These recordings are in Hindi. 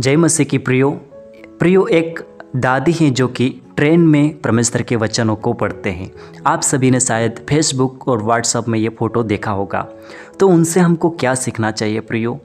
जय मसी की प्रियो प्रियो एक दादी हैं जो कि ट्रेन में परमेश्वर के वचनों को पढ़ते हैं आप सभी ने शायद फेसबुक और व्हाट्सअप में ये फ़ोटो देखा होगा तो उनसे हमको क्या सीखना चाहिए प्रियो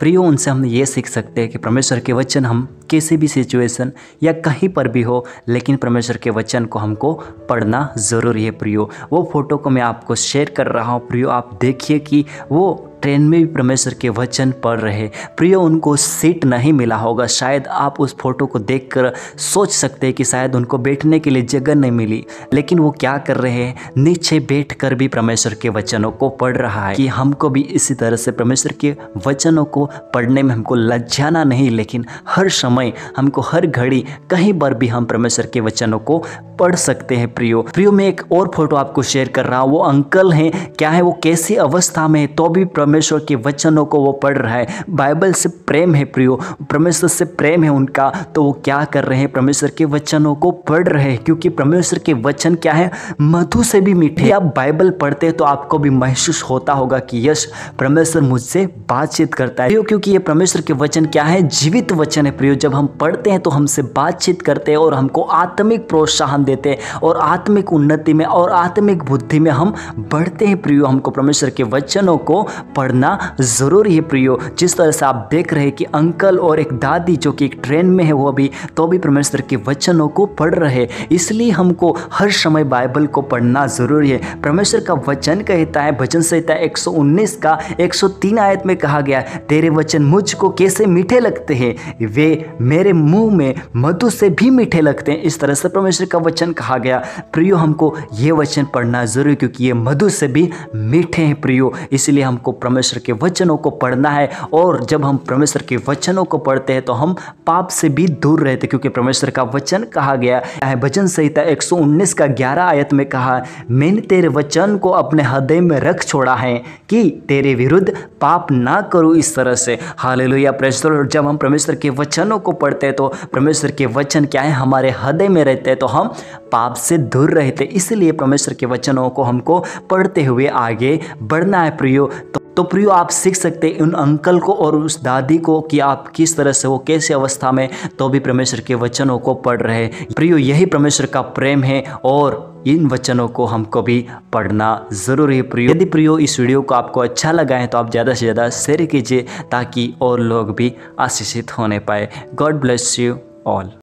प्रियो उनसे हम ये सीख सकते हैं कि परमेश्वर के वचन हम किसी भी सिचुएशन या कहीं पर भी हो लेकिन परमेश्वर के वचन को हमको पढ़ना ज़रूरी है प्रियो वो फ़ोटो को मैं आपको शेयर कर रहा हूँ प्रियो आप देखिए कि वो ट्रेन में भी परमेश्वर के वचन पढ़ रहे प्रिय उनको सीट नहीं मिला होगा शायद आप उस फोटो को देख सोच सकते हैं कि शायद उनको बैठने के लिए जगह नहीं मिली लेकिन वो क्या कर रहे हैं नीचे बैठ कर भी परमेश्वर के वचनों को पढ़ रहा है कि हमको भी इसी तरह से परमेश्वर के वचनों को पढ़ने में हमको लज्जाना नहीं लेकिन हर समय हमको हर घड़ी कहीं पर भी हम परमेश्वर के वचनों को पढ़ सकते हैं प्रियो प्रियो में एक और फोटो आपको शेयर कर रहा हूँ वो अंकल हैं क्या है वो कैसी अवस्था में है तो भी परमेश्वर के वचनों को वो पढ़ रहा है बाइबल से प्रेम है प्रियो परमेश्वर से प्रेम है उनका तो वो क्या कर रहे हैं परमेश्वर के वचनों को पढ़ रहे हैं क्योंकि परमेश्वर के वचन क्या है मधु से भी मीठे आप बाइबल पढ़ते हैं तो आपको भी महसूस होता होगा कि यश परमेश्वर मुझसे बातचीत करता है क्योंकि ये परमेश्वर के वचन क्या है जीवित वचन है प्रियो जब हम पढ़ते हैं तो हमसे बातचीत करते हैं और हमको आत्मिक प्रोत्साहन देते हैं और आत्मिक उन्नति में और आत्मिक बुद्धि में हम बढ़ते हैं प्रियो हमको परमेश्वर के वचनों को पढ़ना ज़रूरी है प्रियो जिस तरह से आप देख रहे हैं कि अंकल और एक दादी जो कि एक ट्रेन में है वो अभी तो भी परमेश्वर के वचनों को पढ़ रहे इसलिए हमको हर समय बाइबल को पढ़ना ज़रूरी है परमेश्वर का वचन कहता है भजन संहिता 119 का 103 आयत में कहा गया तेरे वचन मुझको कैसे मीठे लगते हैं वे मेरे मुंह में मधु से भी मीठे लगते हैं इस तरह से परमेश्वर का वचन कहा गया प्रियो हमको ये वचन पढ़ना ज़रूरी क्योंकि ये मधु से भी मीठे हैं प्रियो इसलिए हमको परमेश्वर के वचनों को पढ़ना है और जब हम परमेश्वर के वचनों को पढ़ते हैं तो हम पाप से भी दूर रहते क्योंकि परमेश्वर का वचन कहा गया है भजन संहिता एक का ग्यारह आयत में कहा मैंने तेरे वचन को अपने हृदय में रख छोड़ा है कि तेरे विरुद्ध पाप ना करूँ इस तरह से हाल लोहिया परमेश्वर जब हम परमेश्वर के वचनों को पढ़ते हैं तो परमेश्वर के वचन क्या है हमारे हृदय में रहते हैं तो हम पाप से दूर रहते इसलिए परमेश्वर के वचनों को हमको पढ़ते हुए आगे बढ़ना है प्रियो तो तो प्रियो आप सीख सकते हैं उन अंकल को और उस दादी को कि आप किस तरह से वो कैसे अवस्था में तो भी परमेश्वर के वचनों को पढ़ रहे प्रियो यही परमेश्वर का प्रेम है और इन वचनों को हमको भी पढ़ना ज़रूरी है प्रियो यदि प्रियो इस वीडियो को आपको अच्छा लगा है तो आप ज़्यादा से ज़्यादा शेयर कीजिए ताकि और लोग भी आशीषित होने पाए गॉड ब्लेस यू ऑल